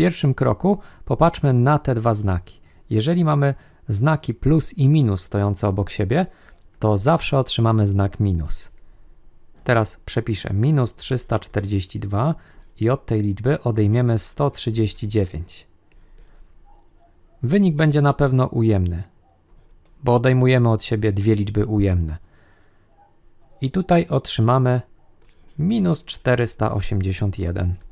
pierwszym kroku popatrzmy na te dwa znaki. Jeżeli mamy znaki plus i minus stojące obok siebie, to zawsze otrzymamy znak minus. Teraz przepiszę minus 342 i od tej liczby odejmiemy 139. Wynik będzie na pewno ujemny, bo odejmujemy od siebie dwie liczby ujemne. I tutaj otrzymamy minus 481.